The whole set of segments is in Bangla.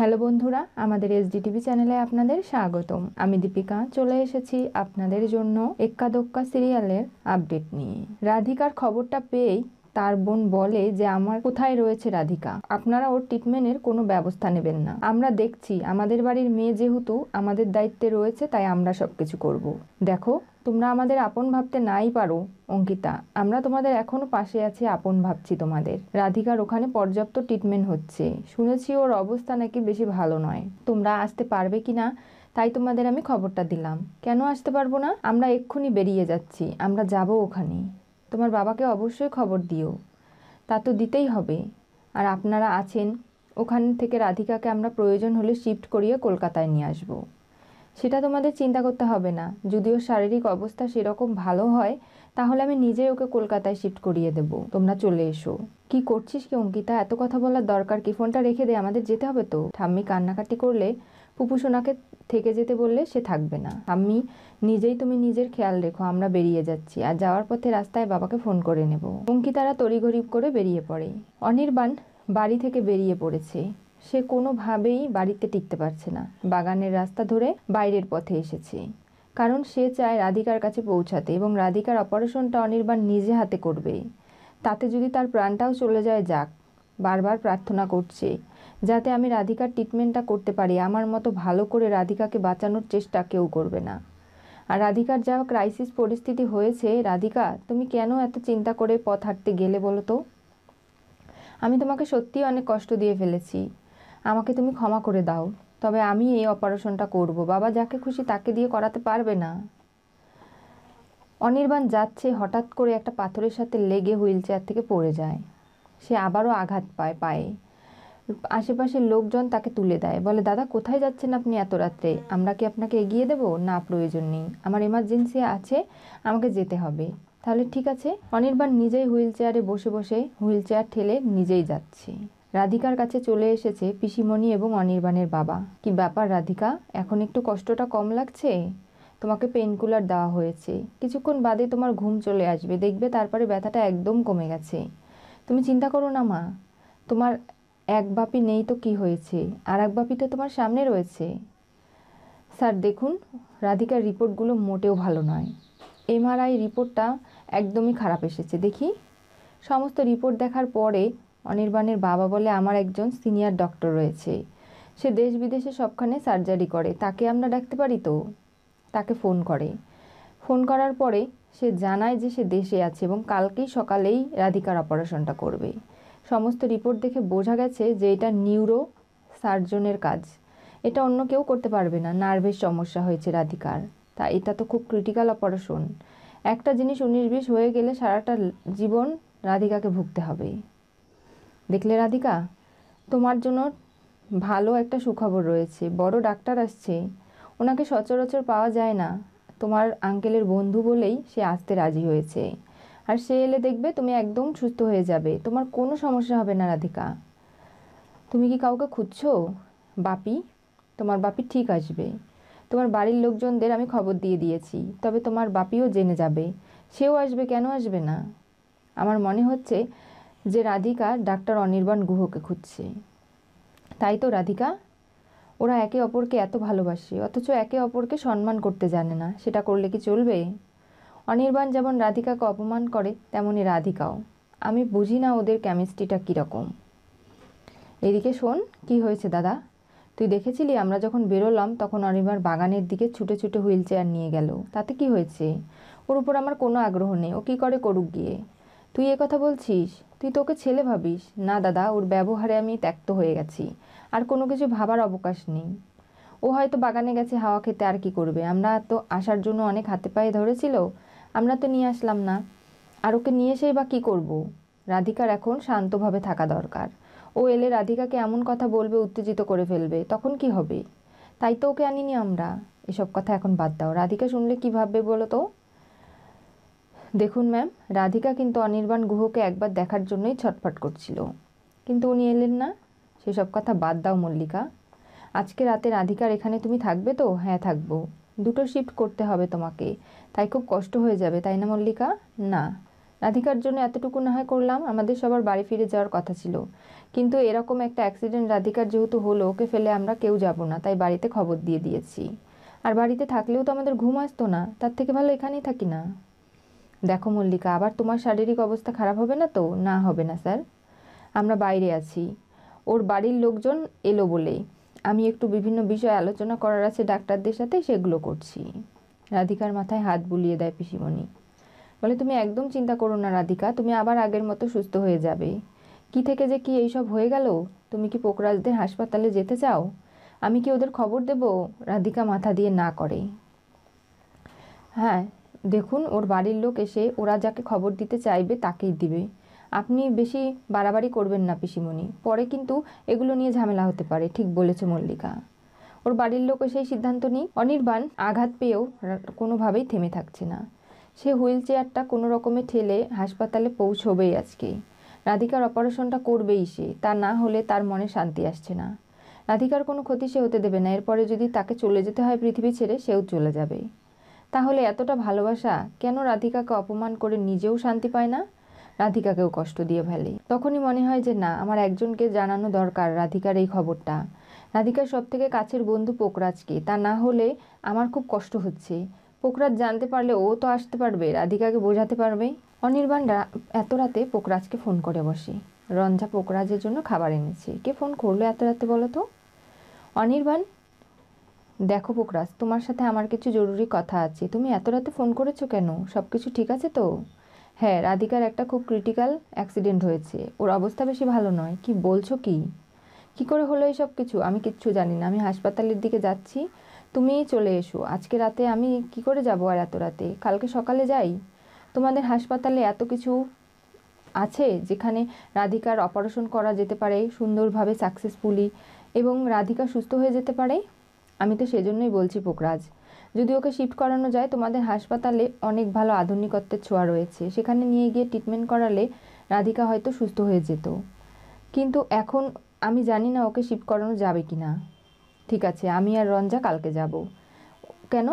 হ্যালো বন্ধুরা আমাদের ডি টিভি চ্যানেলে আপনাদের স্বাগতম আমি দীপিকা চলে এসেছি আপনাদের জন্য এক্কা দোক্কা সিরিয়ালের আপডেট নিয়ে রাধিকার খবরটা পেয়েই তার বোন বলে যে আমার কোথায় রয়েছে রাধিকা আপনারা ওর ট্রিটমেন্টের কোনো ব্যবস্থা নেবেন না আমরা দেখছি আমাদের বাড়ির মেয়ে যেহেতু আমাদের দায়িত্বে রয়েছে তাই আমরা সব কিছু করব। দেখো তোমরা আমাদের আপন ভাবতে নাই পারো অঙ্কিতা আমরা তোমাদের এখনও পাশে আছি আপন ভাবছি তোমাদের রাধিকার ওখানে পর্যাপ্ত ট্রিটমেন্ট হচ্ছে শুনেছি ওর অবস্থা নাকি বেশি ভালো নয় তোমরা আসতে পারবে কি না তাই তোমাদের আমি খবরটা দিলাম কেন আসতে পারবো না আমরা এক্ষুনি বেরিয়ে যাচ্ছি আমরা যাব ওখানে তোমার বাবাকে অবশ্যই খবর দিও তা তো দিতেই হবে আর আপনারা আছেন ওখান থেকে রাধিকাকে আমরা প্রয়োজন হলে শিফট করিয়ে কলকাতায় নিয়ে আসব সেটা তোমাদের চিন্তা করতে হবে না যদিও শারীরিক অবস্থা সেরকম ভালো হয় তাহলে আমি নিজে ওকে কলকাতায় শিফট করিয়ে দেব তোমরা চলে এসো কি করছিস কি অঙ্কিতা এত কথা বলার দরকার কি ফোনটা রেখে দে আমাদের যেতে হবে তো ঠাম্মি কান্নাকাটি করলে পুপু সোনাকে থেকে যেতে বললে সে থাকবে না আমি নিজেই তুমি নিজের খেয়াল রেখো আমরা বেরিয়ে যাচ্ছি আর যাওয়ার পথে রাস্তায় বাবাকে ফোন করে নেব অঙ্কিতারা তড়িঘড়ি করে বেরিয়ে পড়ে অনির্বাণ বাড়ি থেকে বেরিয়ে পড়েছে সে কোনোভাবেই বাড়িতে টিকতে পারছে না বাগানের রাস্তা ধরে বাইরের পথে এসেছে কারণ সে চায় রাধিকার কাছে পৌঁছাতে এবং রাধিকার অপারেশনটা অনির্বাণ নিজে হাতে করবে তাতে যদি তার প্রাণটাও চলে যায় যাক বারবার প্রার্থনা করছে যাতে আমি রাধিকার ট্রিটমেন্টটা করতে পারি আমার মতো ভালো করে রাধিকাকে বাঁচানোর চেষ্টা কেউ করবে না আর রাধিকার যা ক্রাইসিস পরিস্থিতি হয়েছে রাধিকা তুমি কেন এত চিন্তা করে পথ হাঁটতে গেলে বলো তো আমি তোমাকে সত্যিই অনেক কষ্ট দিয়ে ফেলেছি আমাকে তুমি ক্ষমা করে দাও তবে আমি এই অপারেশনটা করব বাবা যাকে খুশি তাকে দিয়ে করাতে পারবে না অনির্বাণ যাচ্ছে হঠাৎ করে একটা পাথরের সাথে লেগে হুইল চেয়ার থেকে পড়ে যায় সে আবারও আঘাত পায় পায়ে আশেপাশের লোকজন তাকে তুলে দেয় বলে দাদা কোথায় যাচ্ছেন আপনি এত রাত্রে আমরা কি আপনাকে এগিয়ে দেব না প্রয়োজন নেই আমার এমার্জেন্সি আছে আমাকে যেতে হবে তাহলে ঠিক আছে অনির্বাণ নিজেই হুইল চেয়ারে বসে বসে হুইল চেয়ার ঠেলে নিজেই যাচ্ছে রাধিকার কাছে চলে এসেছে পিসিমণি এবং অনির্বাণের বাবা কি ব্যাপার রাধিকা এখন একটু কষ্টটা কম লাগছে তোমাকে পেনকুলার দেওয়া হয়েছে কিছুক্ষণ বাদে তোমার ঘুম চলে আসবে দেখবে তারপরে ব্যথাটা একদম কমে গেছে তুমি চিন্তা করো না মা তোমার এক বাপি নেই তো কি হয়েছে আর এক বাপি তো তোমার সামনে রয়েছে স্যার দেখুন রাধিকার রিপোর্টগুলো মোটেও ভালো নয় এমআরআই রিপোর্টটা একদমই খারাপ এসেছে দেখি সমস্ত রিপোর্ট দেখার পরে অনির্বাণের বাবা বলে আমার একজন সিনিয়র ডক্টর রয়েছে সে দেশ বিদেশে সবখানে সার্জারি করে তাকে আমরা ডাকতে পারি তো তাকে ফোন করে ফোন করার পরে সে জানায় যে সে দেশে আছে এবং কালকেই সকালেই রাধিকার অপারেশনটা করবে সমস্ত রিপোর্ট দেখে বোঝা গেছে যে এটা নিউরো সার্জনের কাজ এটা অন্য কেউ করতে পারবে না নার্ভের সমস্যা হয়েছে রাধিকার তা এটা তো খুব ক্রিটিক্যাল অপারেশন একটা জিনিস উনিশ বিশ হয়ে গেলে সারাটা জীবন রাধিকাকে ভুগতে হবে দেখলে রাধিকা তোমার জন্য ভালো একটা সুখবর রয়েছে বড় ডাক্তার আসছে ওনাকে সচরাচর পাওয়া যায় না তোমার আঙ্কেলের বন্ধু বলেই সে আসতে রাজি হয়েছে আর সে এলে দেখবে তুমি একদম সুস্থ হয়ে যাবে তোমার কোনো সমস্যা হবে না রাধিকা তুমি কি কাউকে খুঁজছো বাপি তোমার বাপি ঠিক আসবে তোমার বাড়ির লোকজনদের আমি খবর দিয়ে দিয়েছি তবে তোমার বাপিও জেনে যাবে সেও আসবে কেন আসবে না আমার মনে হচ্ছে যে রাধিকা ডাক্তার অনির্বাণ গুহকে খুঁজছে তাই তো রাধিকা ওরা একে অপরকে এত ভালোবাসে অথচ একে অপরকে সম্মান করতে জানে না সেটা করলে কি চলবে অনির্বাণ যেমন রাধিকাকে অপমান করে তেমনই রাধিকাও আমি বুঝি না ওদের কেমিস্ট্রিটা কীরকম এদিকে শোন কি হয়েছে দাদা তুই দেখেছিলি আমরা যখন বেরোলাম তখন অনির্বাণ বাগানের দিকে ছুটে ছুটে হুইল চেয়ার নিয়ে গেল তাতে কি হয়েছে ওর উপর আমার কোনো আগ্রহ নেই ও কী করে করুক গিয়ে তুই এ কথা বলছিস তুই তোকে ছেলে ভাবিস না দাদা ওর ব্যবহারে আমি ত্যক্ত হয়ে গেছি আর কোনো কিছু ভাবার অবকাশ নেই ও হয়তো বাগানে গেছে হাওয়া খেতে আর কি করবে আমরা তো আসার জন্য অনেক হাতে পায়ে ধরেছিল আমরা তো নিয়ে আসলাম না আর ওকে নিয়ে এসেই বা কী করব রাধিকার এখন শান্তভাবে থাকা দরকার ও এলে রাধিকাকে এমন কথা বলবে উত্তেজিত করে ফেলবে তখন কি হবে তাই তো ওকে আনিনি আমরা এসব কথা এখন বাদ দাও রাধিকা শুনলে কী ভাববে বলো তো দেখুন ম্যাম রাধিকা কিন্তু অনির্বাণ গুহকে একবার দেখার জন্যই ছটফট করছিল কিন্তু উনি এলেন না সেসব কথা বাদ দাও মল্লিকা আজকে রাতে রাধিকার এখানে তুমি থাকবে তো হ্যাঁ থাকবো দুটো শিফট করতে হবে তোমাকে তাই খুব কষ্ট হয়ে যাবে তাই না মল্লিকা না রাধিকার জন্য এতটুকু না হয় করলাম আমাদের সবার বাড়ি ফিরে যাওয়ার কথা ছিল কিন্তু এরকম একটা অ্যাক্সিডেন্ট রাধিকার যেহেতু হলো ওকে ফেলে আমরা কেউ যাব না তাই বাড়িতে খবর দিয়ে দিয়েছি আর বাড়িতে থাকলেও তো আমাদের ঘুম আসতো না তার থেকে ভালো এখানেই থাকি না দেখো মল্লিকা আবার তোমার শারীরিক অবস্থা খারাপ হবে না তো না হবে না স্যার আমরা বাইরে আছি ওর বাড়ির লোকজন এলো বলে আমি একটু বিভিন্ন বিষয় আলোচনা করার আছে ডাক্তারদের সাথে সেগুলো করছি রাধিকার মাথায় হাত বুলিয়ে দেয় পিসিমণি বলে তুমি একদম চিন্তা করো না রাধিকা তুমি আবার আগের মতো সুস্থ হয়ে যাবে কি থেকে যে কি এইসব হয়ে গেল তুমি কি পোকরাজদের হাসপাতালে যেতে চাও আমি কি ওদের খবর দেব রাধিকা মাথা দিয়ে না করে হ্যাঁ দেখুন ওর বাড়ির লোক এসে ওরা যাকে খবর দিতে চাইবে তাকেই দিবে আপনি বেশি বাড়াবাড়ি করবেন না পিসিমণি পরে কিন্তু এগুলো নিয়ে ঝামেলা হতে পারে ঠিক বলেছে মল্লিকা ওর বাড়ির লোক সেই সিদ্ধান্ত নিই অনির্বাণ আঘাত পেয়েও কোনোভাবেই থেমে থাকছে না সে হুইল চেয়ারটা কোনো রকমে ঠেলে হাসপাতালে পৌঁছবেই আজকে রাধিকার অপারেশনটা করবেই সে তা না হলে তার মনে শান্তি আসছে না রাধিকার কোনো ক্ষতি সে হতে দেবে না এরপরে যদি তাকে চলে যেতে হয় পৃথিবী ছেড়ে সেও চলে যাবে তাহলে এতটা ভালোবাসা কেন রাধিকাকে অপমান করে নিজেও শান্তি পায় না রাধিকাকেও কষ্ট দিয়ে ফেলে তখনই মনে হয় যে না আমার একজনকে জানানো দরকার রাধিকার এই খবরটা রাধিকার সবথেকে কাছের বন্ধু পোকরাজকে তা না হলে আমার খুব কষ্ট হচ্ছে পোকরাজ জানতে পারলে ও তো আসতে পারবে রাধিকাকে বোঝাতে পারবে অনির্বাণ এত রাতে পোকরাজকে ফোন করে বসে রঞ্জা পোকরাজের জন্য খাবার এনেছে কে ফোন করলো এত রাতে বলো তো অনির্বাণ দেখো পোকরাজ তোমার সাথে আমার কিছু জরুরি কথা আছে তুমি এত রাতে ফোন করেছো কেন সব কিছু ঠিক আছে তো হ্যাঁ রাধিকার একটা খুব ক্রিটিক্যাল অ্যাক্সিডেন্ট হয়েছে ওর অবস্থা বেশি ভালো নয় কি বলছো কি কি করে হলো সব কিছু আমি কিচ্ছু জানি না আমি হাসপাতালের দিকে যাচ্ছি তুমি চলে এসো আজকে রাতে আমি কি করে যাব আর এত রাতে কালকে সকালে যাই তোমাদের হাসপাতালে এত কিছু আছে যেখানে রাধিকার অপারেশন করা যেতে পারে সুন্দরভাবে সাকসেসফুলি এবং রাধিকা সুস্থ হয়ে যেতে পারে আমি তো সেজন্যই বলছি পোকরাজ যদি ওকে শিফট করানো যায় তোমাদের হাসপাতালে অনেক ভালো আধুনিকত্বের ছোঁয়া রয়েছে সেখানে নিয়ে গিয়ে ট্রিটমেন্ট করালে রাধিকা হয়তো সুস্থ হয়ে যেত কিন্তু এখন আমি জানি না ওকে শিফট করানো যাবে কি না ঠিক আছে আমি আর রঞ্জা কালকে যাব কেন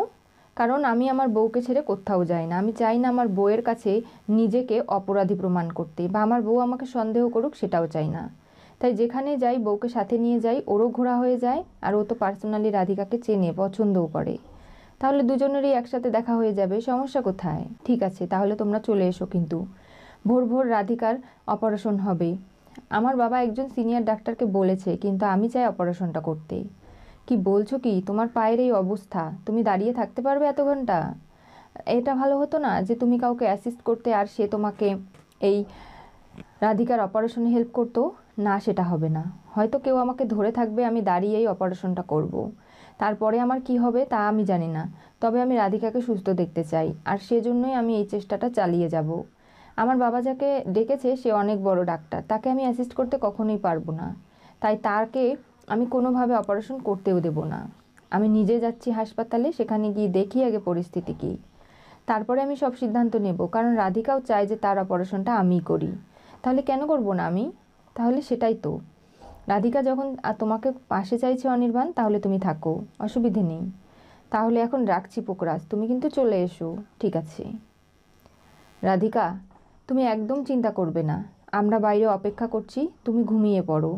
কারণ আমি আমার বউকে ছেড়ে কোথাও যাই না আমি চাই না আমার বউয়ের কাছে নিজেকে অপরাধী প্রমাণ করতে বা আমার বউ আমাকে সন্দেহ করুক সেটাও চাই না তাই যেখানে যাই বউকে সাথে নিয়ে যাই ওরও ঘোরা হয়ে যায় আর ও তো পার্সোনালি রাধিকাকে চেনে পছন্দও করে তাহলে দুজনেরই একসাথে দেখা হয়ে যাবে সমস্যা কোথায় ঠিক আছে তাহলে তোমরা চলে এসো কিন্তু ভোর ভোর রাধিকার অপারেশন হবে আমার বাবা একজন সিনিয়র ডাক্তারকে বলেছে কিন্তু আমি চাই অপারেশনটা করতে কি বলছো কি তোমার পায়ের এই অবস্থা তুমি দাঁড়িয়ে থাকতে পারবে এত ঘন্টা এটা ভালো হতো না যে তুমি কাউকে অ্যাসিস্ট করতে আর সে তোমাকে এই রাধিকার অপারেশনে হেল্প করতো না সেটা হবে না হয়তো কেউ আমাকে ধরে থাকবে আমি দাঁড়িয়েই অপারেশনটা করব। তারপরে আমার কি হবে তা আমি জানি না তবে আমি রাধিকাকে সুস্থ দেখতে চাই আর সেজন্যই আমি এই চেষ্টাটা চালিয়ে যাব আমার বাবা যাকে ডেকেছে সে অনেক বড় ডাক্তার তাকে আমি অ্যাসিস্ট করতে কখনোই পারবো না তাই তাকে আমি কোনোভাবে অপারেশন করতেও দেব না আমি নিজে যাচ্ছি হাসপাতালে সেখানে গিয়ে দেখি আগে পরিস্থিতি কী তারপরে আমি সব সিদ্ধান্ত নেব কারণ রাধিকাও চায় যে তার অপারেশনটা আমিই করি তাহলে কেন করব না আমি তাহলে সেটাই তো রাধিকা যখন তোমাকে পাশে চাইছে অনির্বাণ তাহলে তুমি থাকো অসুবিধে নেই তাহলে এখন রাখছি পোকরাজ তুমি কিন্তু চলে এসো ঠিক আছে রাধিকা তুমি একদম চিন্তা করবে না আমরা বাইরে অপেক্ষা করছি তুমি ঘুমিয়ে পড়ো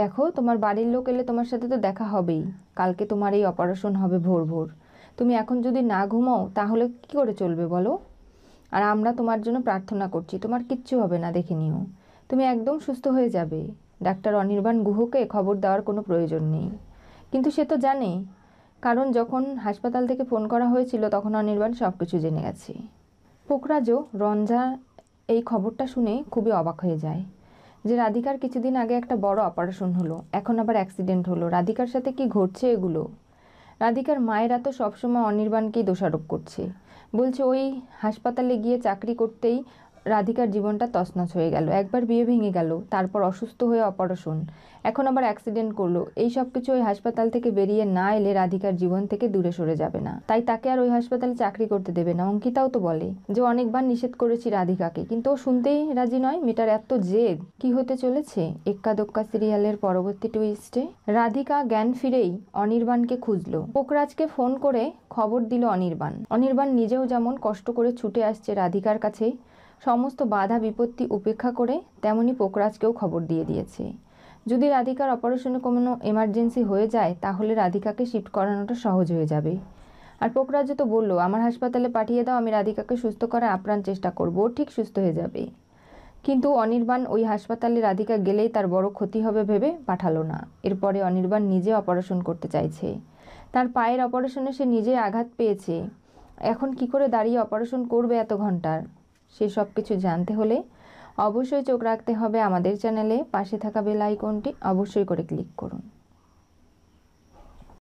দেখো তোমার বাড়ির লোক এলে তোমার সাথে তো দেখা হবেই কালকে তোমার এই অপারেশন হবে ভোর ভোর তুমি এখন যদি না ঘুমাও তাহলে কি করে চলবে বলো আর আমরা তোমার জন্য প্রার্থনা করছি তোমার কিচ্ছু হবে না দেখে নিও তুমি একদম সুস্থ হয়ে যাবে ডাক্তার অনির্বাণ গুহকে খবর দেওয়ার কোনো প্রয়োজন নেই কিন্তু সে তো জানে কারণ যখন হাসপাতাল থেকে ফোন করা হয়েছিল তখন অনির্বাণ সব কিছু জেনে গেছে পোকরাজও রঞ্জা এই খবরটা শুনে খুবই অবাক হয়ে যায় যে রাধিকার কিছুদিন আগে একটা বড় অপারেশন হলো এখন আবার অ্যাক্সিডেন্ট হলো রাধিকার সাথে কি ঘটছে এগুলো রাধিকার মায়েরা তো সবসময় অনির্বাণকেই দোষারোপ করছে বলছে ওই হাসপাতালে গিয়ে চাকরি করতেই রাধিকার জীবনটা তছনছ হয়ে গেল একবার বিয়ে ভেঙে গেল তারপর অসুস্থ হয়ে অপারেশন এখন আবার অ্যাক্সিডেন্ট করলো এই সব কিছু ওই হাসপাতাল থেকে বেরিয়ে না এলে রাধিকার জীবন থেকে দূরে সরে যাবে না তাই তাকে আর ওই হাসপাতালে চাকরি করতে দেবে না অঙ্কিতাও তো বলে যে অনেকবার নিষেধ করেছি রাধিকাকে কিন্তু ও শুনতেই রাজি নয় মেটার এত জেদ কি হতে চলেছে এক্কা দোক্কা সিরিয়ালের পরবর্তী টুইস্টে রাধিকা জ্ঞান ফিরেই অনির্বাণকে খুঁজলো পোকরাজকে ফোন করে খবর দিল অনির্বাণ অনির্বাণ নিজেও যেমন কষ্ট করে ছুটে আসছে রাধিকার কাছে সমস্ত বাধা বিপত্তি উপেক্ষা করে তেমনি পোকরাজকেও খবর দিয়ে দিয়েছে যদি রাধিকার অপারেশনে কোনো এমার্জেন্সি হয়ে যায় তাহলে রাধিকাকে শিফট করানোটা সহজ হয়ে যাবে আর পোকরাজও তো বললো আমার হাসপাতালে পাঠিয়ে দাও আমি রাধিকাকে সুস্থ করার আপ্রাণ চেষ্টা করব ঠিক সুস্থ হয়ে যাবে কিন্তু অনির্বাণ ওই হাসপাতালে রাধিকা গেলেই তার বড় ক্ষতি হবে ভেবে পাঠালো না এরপরে অনির্বাণ নিজে অপারেশন করতে চাইছে তার পায়ের অপারেশনে সে নিজে আঘাত পেয়েছে এখন কি করে দাঁড়িয়ে অপারেশন করবে এত ঘন্টার সে সব কিছু জানতে হলে অবশ্যই চোখ রাখতে হবে আমাদের চ্যানেলে পাশে থাকা বেল আইকনটি অবশ্যই করে ক্লিক করুন